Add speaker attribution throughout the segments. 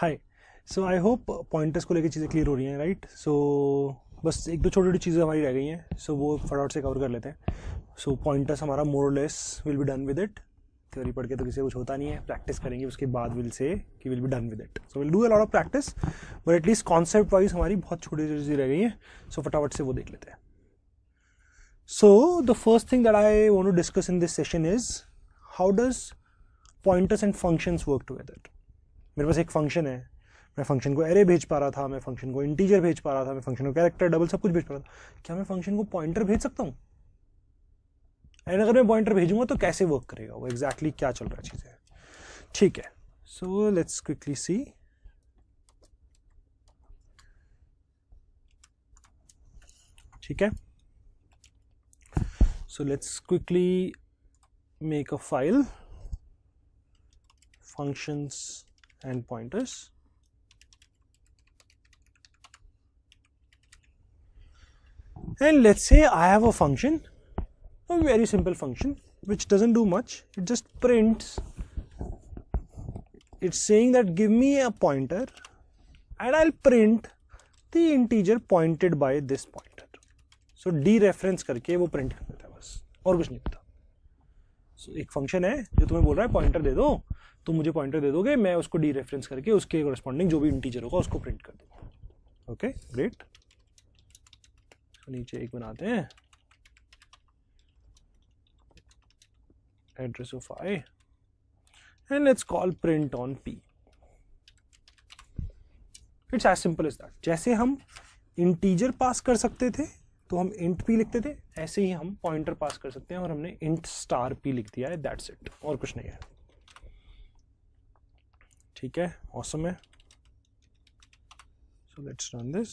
Speaker 1: Hi so I hope pointers को लेकर चीज़ें क्लियर हो रही हैं राइट सो बस एक दो छोटी छोटी चीज़ें हमारी रह गई हैं सो वो फटाफट से कवर कर लेते हैं सो पॉइंटर्स हमारा more less will be done with it theory पढ़ के तो किसी कुछ होता नहीं है प्रैक्टिस करेंगे उसके बाद विल से कि will be done with it so will do a lot of practice but at least concept wise हमारी बहुत छोटी छोटी चीज़ें रह गई हैं सो so, फटाफट से वो देख लेते हैं so the first thing that I want to discuss in this session is how does pointers and functions work together मेरे पास एक फंक्शन है मैं फंक्शन को एरे भेज पा रहा था मैं फंक्शन को इंटीजर भेज पा रहा था मैं फंक्शन को कैरेक्टर डबल सब कुछ भेज पा रहा था क्या मैं फंक्शन को पॉइंटर भेज सकता हूँ एंड अगर मैं पॉइंटर भेजूंगा तो कैसे वर्क करेगा वो एग्जैक्टली exactly क्या चल रहा चीज है ठीक है सो लेट्स क्विकली सी ठीक है so let's quickly make a file functions and pointers. And let's say I have a function, a very simple function which doesn't do much, it just prints. It's saying that give me a pointer and I'll print the integer pointed by this pointer. so dereference karke wo print print कर bas aur kuch nahi कुछ so, ek function hai jo tumhe bol raha hai pointer de do तो मुझे pointer दे दोगे मैं उसको D reference करके उसके corresponding जो भी इंटीजर होगा उसको प्रिंट कर दूंगा ओके ग्रेट नीचे एक बनाते हैं address of I and let's call print on P it's as simple is that जैसे हम इंटीजर पास कर सकते थे तो हम इंट पी लिखते थे ऐसे ही हम पॉइंटर पास कर सकते हैं और हमने इंट स्टार पी लिख दिया है दैट्स इट और कुछ नहीं है ठीक है औसम है so let's run this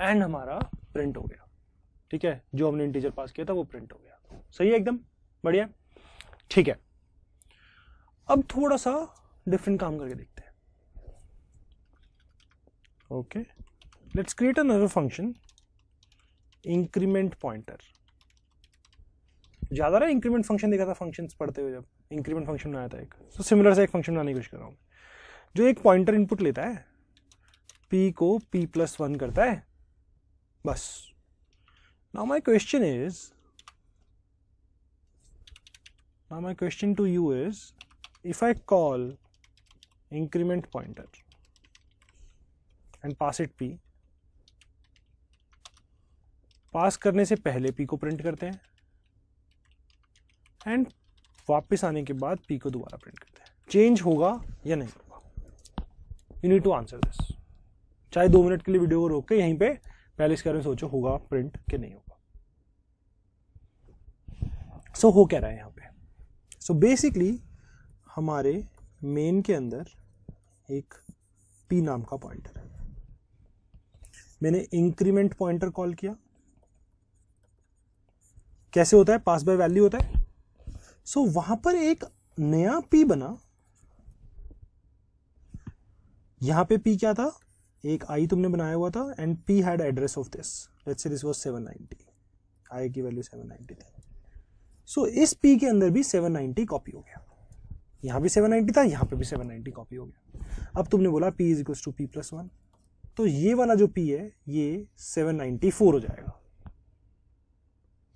Speaker 1: and हमारा प्रिंट हो गया ठीक है जो हमने इंटीजर पास किया था वो प्रिंट हो गया सही है एकदम बढ़िया ठीक है अब थोड़ा सा डिफरेंट काम करके देखते हैं okay let's create another function increment pointer ज्यादा रहा इंक्रीमेंट फंक्शन देखा था फंक्शंस पढ़ते हुए जब इंक्रीमेंट फंक्शन बनाया था एक सो so, सिमिलर से एक फंक्शन बनाने की कोशिश कर रहा हूँ जो एक पॉइंटर इनपुट लेता है p को p प्लस वन करता है बस now my question is now my question to you is if I call increment pointer and pass it p pass करने से पहले p को प्रिंट करते हैं एंड वापस आने के बाद पी को दोबारा प्रिंट करते हैं चेंज होगा या नहीं होगा you need to answer this चाहे दो मिनट के लिए वीडियो को रोक के यहीं पे पहले इसके बारे में सोचो होगा प्रिंट के नहीं होगा सो so, हो क्या रहा है यहाँ पे सो so, बेसिकली हमारे मेन के अंदर एक पी नाम का पॉइंटर है मैंने इंक्रीमेंट पॉइंटर कॉल किया कैसे होता है पास बाय वैल्यू होता है सो so, वहां पर एक नया पी बना यहां पे पी क्या था एक आई तुमने बनाया हुआ था and P had address of this let's say this was 790 I की वैल्यू 790 थी सो so, इस पी के अंदर भी 790 कॉपी हो गया यहां भी 790 था यहां पे भी 790 कॉपी हो गया अब तुमने बोला p is equals to P plus one तो ये वाला जो p है ये 794 हो जाएगा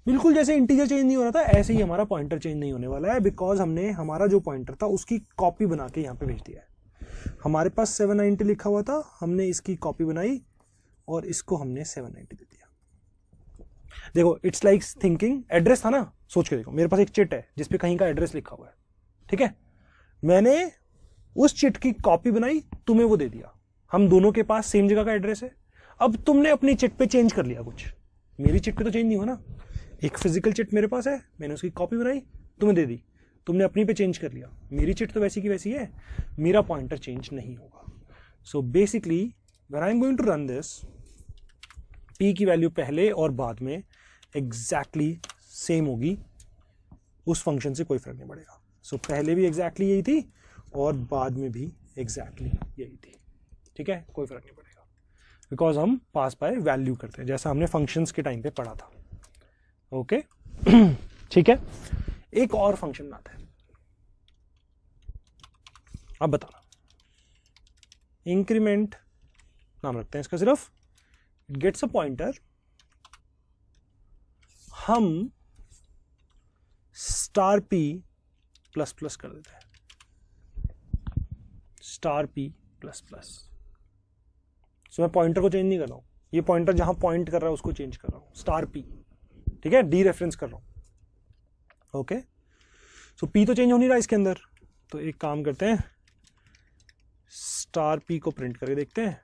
Speaker 1: बिल्कुल जैसे इंटीजर चेंज नहीं हो रहा था ऐसे ही हमारा पॉइंटर चेंज नहीं होने वाला है बिकॉज हमने हमारा जो पॉइंटर था उसकी कॉपी बना के यहाँ पे भेज दिया है हमारे पास 790 लिखा हुआ था हमने इसकी कॉपी बनाई और इसको हमने 790 दे दिया देखो इट्स लाइक थिंकिंग एड्रेस था ना सोच के देखो मेरे पास एक चिट है जिसपे कहीं का एड्रेस लिखा हुआ है ठीक है मैंने उस चिट की कॉपी बनाई तुम्हें वो दे दिया हम दोनों के पास सेम जगह का एड्रेस है अब तुमने अपनी चिट पे चेंज कर लिया कुछ मेरी चिट पे तो चेंज नहीं हुआ ना एक फिजिकल चिट मेरे पास है मैंने उसकी कॉपी बनाई तुम्हें दे दी तुमने अपनी पे चेंज कर लिया मेरी चिट तो वैसी की वैसी है मेरा पॉइंटर चेंज नहीं होगा so basically where I am going to run this P की वैल्यू पहले और बाद में एग्जैक्टली exactly सेम होगी उस फंक्शन से कोई फर्क नहीं पड़ेगा सो so, पहले भी एग्जैक्टली exactly यही थी और बाद में भी एग्जैक्टली exactly यही थी ठीक है कोई फर्क नहीं पड़ेगा बिकॉज हम पास बाय वैल्यू करते हैं जैसा हमने फंक्शंस के टाइम पे पढ़ा था ओके ठीक है एक और फंक्शन बनाते हैं अब बताना इंक्रीमेंट नाम रखते हैं इसका सिर्फ इट गेट्स अ पॉइंटर हम स्टार पी प्लस प्लस कर देते हैं star P plus plus so मैं पॉइंटर को चेंज नहीं कर रहा हूं ये पॉइंटर जहां पॉइंट कर रहा है उसको चेंज कर रहा हूं स्टार पी ठीक है डी रेफरेंस कर रहा हूँ ओके सो पी तो चेंज हो नहीं रहा इसके अंदर तो एक काम करते हैं स्टार पी को प्रिंट करके देखते हैं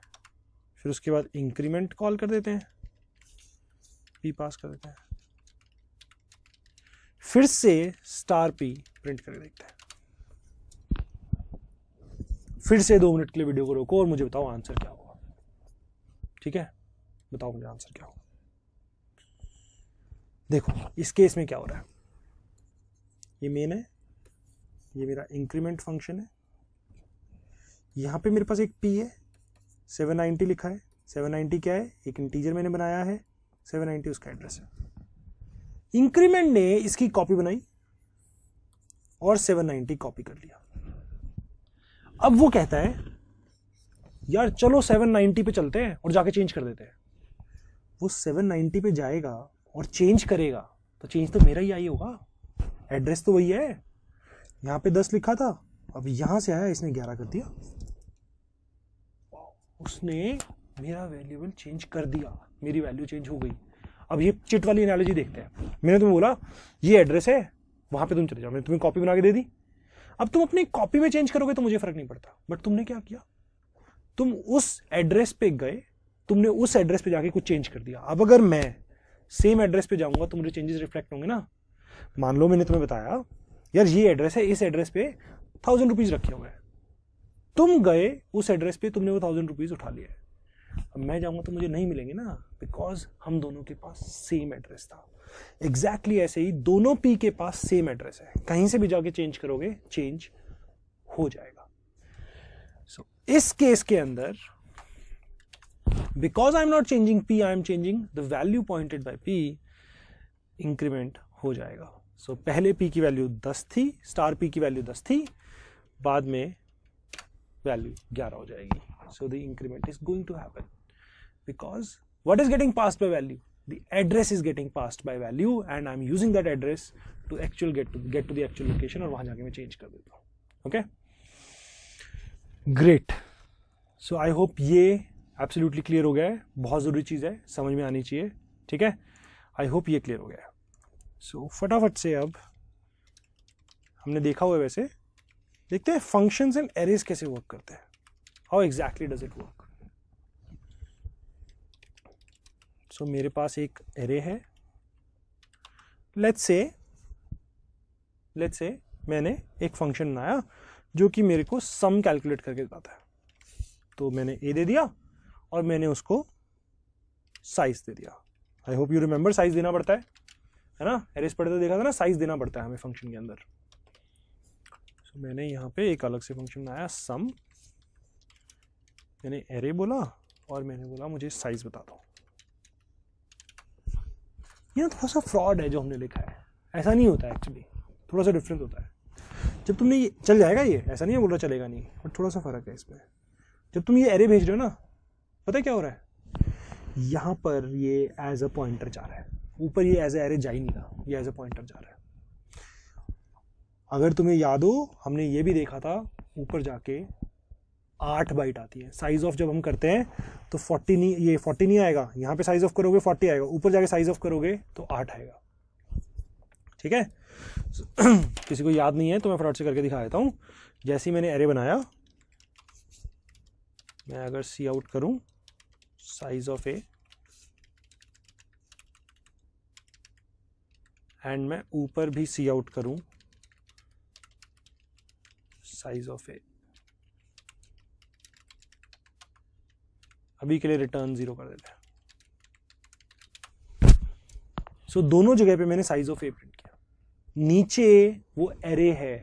Speaker 1: फिर उसके बाद इंक्रीमेंट कॉल कर देते हैं पी पास कर देते हैं फिर से स्टार पी प्रिंट करके देखते हैं फिर से दो मिनट के लिए वीडियो को रोको और मुझे बताओ आंसर क्या होगा ठीक है बताओ मुझे आंसर क्या होगा देखो इस केस में क्या हो रहा है ये मेन है ये मेरा इंक्रीमेंट फंक्शन है यहाँ पे मेरे पास एक पी है 790 लिखा है 790 क्या है एक इंटीजर मैंने बनाया है 790 उसका एड्रेस है इंक्रीमेंट ने इसकी कॉपी बनाई और 790 कॉपी कर लिया अब वो कहता है यार चलो 790 पे चलते हैं और जाके चेंज कर देते हैं वो 790 पे जाएगा और चेंज करेगा तो चेंज तो मेरा ही आई होगा एड्रेस तो वही है यहाँ पे दस लिखा था अब यहाँ से आया इसने ग्यारह कर दिया उसने मेरा वैल्यूबल चेंज कर दिया मेरी वैल्यू चेंज हो गई अब ये चिट वाली एनालॉजी देखते हैं मैंने तुम्हें बोला ये एड्रेस है वहाँ पे तुम चले जाओ मैंने तुम्हें कॉपी बना के दे दी अब तुम अपनी कॉपी में चेंज करोगे तो मुझे फर्क नहीं पड़ता बट तुमने क्या किया तुम उस एड्रेस पे गए तुमने उस एड्रेस पे जाके कुछ चेंज कर दिया अब अगर मैं सेम एड्रेस पे जाऊंगा तो मुझे चेंजेस रिफ्लेक्ट होंगे ना मान लो मैंने तुम्हें बताया यार ये एड्रेस है इस एड्रेस पे थाउजेंड रुपीज़ रखे हुए हैं तुम गए उस एड्रेस पे तुमने वो थाउजेंड रुपीज़ उठा लिया है अब मैं जाऊँगा तो मुझे नहीं मिलेंगे ना बिकॉज हम दोनों के पास सेम एड्रेस था एग्जैक्टली exactly ऐसे ही दोनों पी के पास सेम एड्रेस है कहीं से भी जाके चेंज करोगे चेंज हो जाएगा सो so, इस केस के अंदर because I am not changing P I am changing the value pointed by P increment हो जाएगा सो so, पहले पी की वैल्यू दस थी स्टार पी की वैल्यू दस थी बाद में वैल्यू ग्यारह हो जाएगी so the increment is going to happen because what is getting pass by value the address is getting pass by value and I am using that address to actual get to get to the location और वहां जाके मैं change कर देता हूँ okay great so I hope ये absolutely clear हो गया है बहुत ज़रूरी चीज़ है समझ में आनी चाहिए ठीक है आई होप ये क्लियर हो गया है सो so, फटाफट से अब हमने देखा हुआ है वैसे देखते हैं फंक्शंस एंड एरेज कैसे वर्क करते हैं how exactly does it work so मेरे पास एक एरे है लेट्स से लेट्स से मैंने एक फंक्शन बनाया जो कि मेरे को सम कैलकुलेट करके बताता है तो मैंने ए दे दिया और मैंने उसको साइज दे दिया I hope you remember size देना पड़ता है है ना एरेस पढ़ते तो देखा था ना साइज देना पड़ता है हमें फंक्शन के अंदर सो so, मैंने यहाँ पे एक अलग से फंक्शन आया सम मैंने एरे बोला और मैंने बोला मुझे साइज बता दो ये थोड़ा सा फ्रॉड है जो हमने लिखा है ऐसा नहीं होता एक्चुअली थोड़ा सा डिफरेंस होता है जब तुमने ये चल जाएगा ये ऐसा नहीं है बोल रहा चलेगा नहीं बट थोड़ा सा फ़र्क है इसमें जब तुम ये एरे भेज रहे हो ना पता है क्या हो रहा है यहाँ पर ये एज अ पॉइंटर जा रहा है ऊपर ये एज एरे जा ही नहीं रहा ये एज अ पॉइंटर जा रहा है अगर तुम्हें याद हो हमने ये भी देखा था ऊपर जाके आठ बाइट आती है साइज ऑफ जब हम करते हैं तो फोर्टी नहीं ये फोर्टी नहीं आएगा यहाँ पे साइज ऑफ करोगे फोर्टी आएगा ऊपर जाके साइज ऑफ करोगे तो आठ आएगा ठीक है किसी को याद नहीं है तो मैं फटाफट से करके दिखा देता हूँ जैसे ही मैंने एरे बनाया मैं अगर सी आउट करूं साइज ऑफ ए एंड मैं ऊपर भी सी आउट करूं साइज ऑफ ए अभी के लिए रिटर्न जीरो कर देते हैं सो so, दोनों जगह पे मैंने साइज ऑफ ए प्रिंट किया नीचे वो एरे है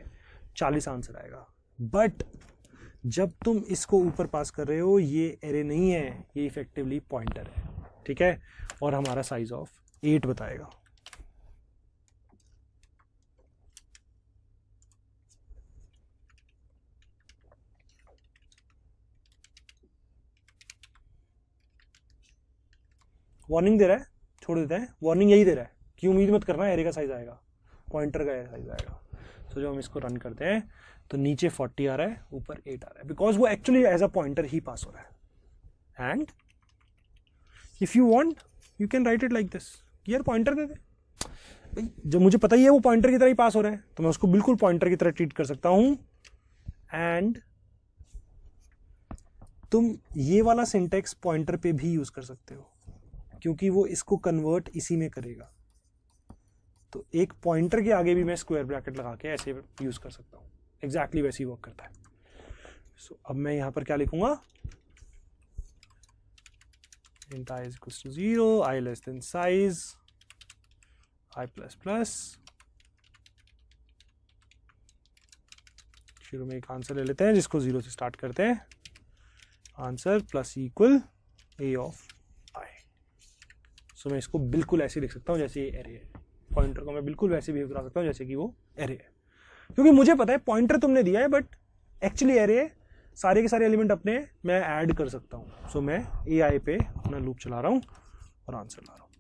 Speaker 1: चालीस आंसर आएगा बट जब तुम इसको ऊपर पास कर रहे हो ये एरे नहीं है ये इफेक्टिवली पॉइंटर है ठीक है और हमारा साइज ऑफ एट बताएगा वार्निंग दे रहा है छोड़ देते हैं वार्निंग यही दे रहा है कि उम्मीद मत करना एरे का साइज आएगा पॉइंटर का साइज आएगा सो तो जब हम इसको रन करते हैं तो नीचे 40 आ रहा है ऊपर 8 आ रहा है बिकॉज वो एक्चुअली एज अ पॉइंटर ही पास हो रहा है and if you want you can write it like this यार पॉइंटर दे दे जब मुझे पता ही है वो पॉइंटर की तरह ही पास हो रहा है तो मैं उसको बिल्कुल पॉइंटर की तरह ट्रीट कर सकता हूँ एंड तुम ये वाला सिंटेक्स पॉइंटर पे भी यूज कर सकते हो क्योंकि वो इसको कन्वर्ट इसी में करेगा तो एक पॉइंटर के आगे भी मैं स्क्वायर ब्रैकेट लगा के ऐसे यूज़ कर सकता हूँ एग्जैक्टली exactly वैसे ही वर्क करता है सो so, अब मैं यहाँ पर क्या लिखूंगा int i शुरू में एक आंसर ले लेते हैं जिसको जीरो से स्टार्ट करते हैं answer plus equal a of i so मैं इसको बिल्कुल ऐसे लिख सकता हूँ जैसे ये एरे है पॉइंटर को मैं बिल्कुल वैसे बिहेव करा सकता हूँ जैसे कि वो एरे है क्योंकि मुझे पता है पॉइंटर तुमने दिया है बट एक्चुअली एरे सारे के सारे एलिमेंट अपने मैं ऐड कर सकता हूँ सो so, मैं ए आई पे अपना लूप चला रहा हूँ और आंसर ला रहा हूँ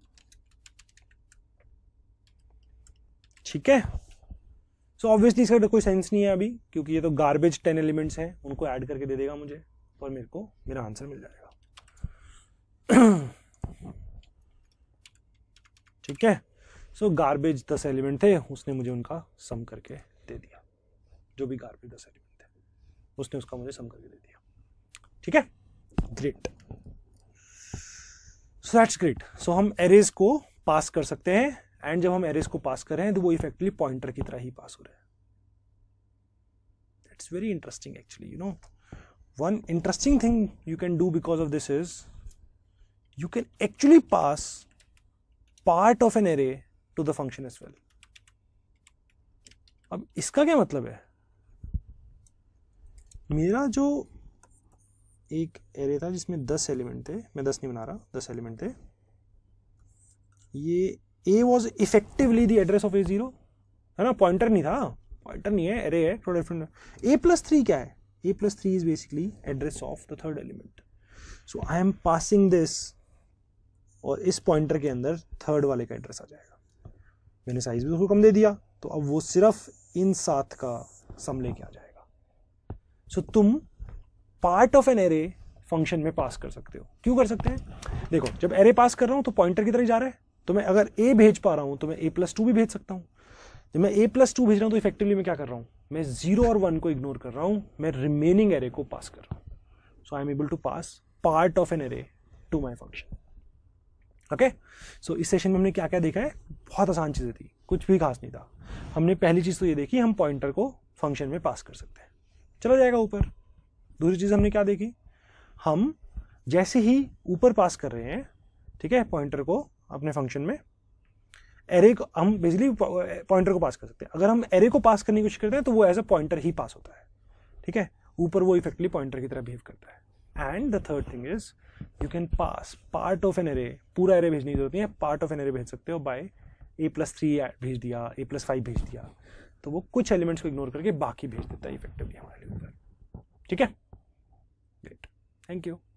Speaker 1: ठीक है सो so, ऑब्वियसली इसका तो कोई सेंस नहीं है अभी क्योंकि ये तो गार्बेज टेन एलिमेंट्स हैं उनको ऐड करके दे देगा मुझे और मेरे को मेरा आंसर मिल जाएगा ठीक है सो गार्बेज दस एलिमेंट थे उसने मुझे उनका सम करके दे दिया जो भी गार्बेज दस एलिमेंट थे उसने उसका मुझे सम करके दे दिया ठीक है great so that's great so हम एरेज को पास कर सकते हैं एंड जब हम एरेज को पास कर रहे हैं तो वो इफेक्टिवली पॉइंटर की तरह ही पास हो रहे हैं that's very interesting actually you know one interesting thing you can do because of this is you can actually pass part of an array to the function as well अब इसका क्या मतलब है मेरा जो एक एरे था जिसमें दस एलिमेंट थे मैं दस नहीं बना रहा दस एलिमेंट थे ये a was effectively address of a zero है ना पॉइंटर नहीं था पॉइंटर नहीं है एरे है थोड़ा डिफरेंट ए प्लस थ्री क्या है a plus three is basically address of the third element so I am passing this और इस पॉइंटर के अंदर थर्ड वाले का एड्रेस आ जाएगा मैंने साइज़ भी तो उसको कम दे दिया तो अब वो सिर्फ इन सात का सम लेके आ जाएगा सो so, तुम part of an array function में पास कर सकते हो क्यों कर सकते हैं देखो जब एरे पास कर रहा हूं तो पॉइंटर की तरह जा रहा है तो मैं अगर ए भेज पा रहा हूं तो मैं ए प्लस टू भी भेज सकता हूं जब मैं ए प्लस टू भेज रहा हूं तो इफेक्टिवली मैं क्या कर रहा हूं मैं जीरो और वन को इग्नोर कर रहा हूं मैं रिमेनिंग एरे को पास कर रहा हूँ so I am able to pass part of an array to my function okay so इस सेशन में हमने क्या क्या देखा है बहुत आसान चीज़ें थी कुछ भी खास नहीं था हमने पहली चीज़ तो ये देखी हम पॉइंटर को फंक्शन में पास कर सकते हैं चला जाएगा ऊपर दूसरी चीज़ हमने क्या देखी हम जैसे ही ऊपर पास कर रहे हैं ठीक है पॉइंटर को अपने फंक्शन में एरे को हम बेसिकली पॉइंटर को पास कर सकते हैं अगर हम एरे को पास करने की कोशिश करते हैं तो वो एज अ पॉइंटर ही पास होता है ठीक है ऊपर वो इफेक्टली पॉइंटर की तरह बिहेव करता है and the third thing is you can pass part of an array पूरा एरे भेजने की जरूरत नहीं है पार्ट ऑफ एन एरे भेज सकते हो बाय ए प्लस थ्री भेज दिया ए प्लस फाइव भेज दिया तो वो कुछ एलिमेंट्स को इग्नोर करके बाकी भेज देता है इफेक्टिवली हमारे लिए ठीक है ग्रेट थैंक यू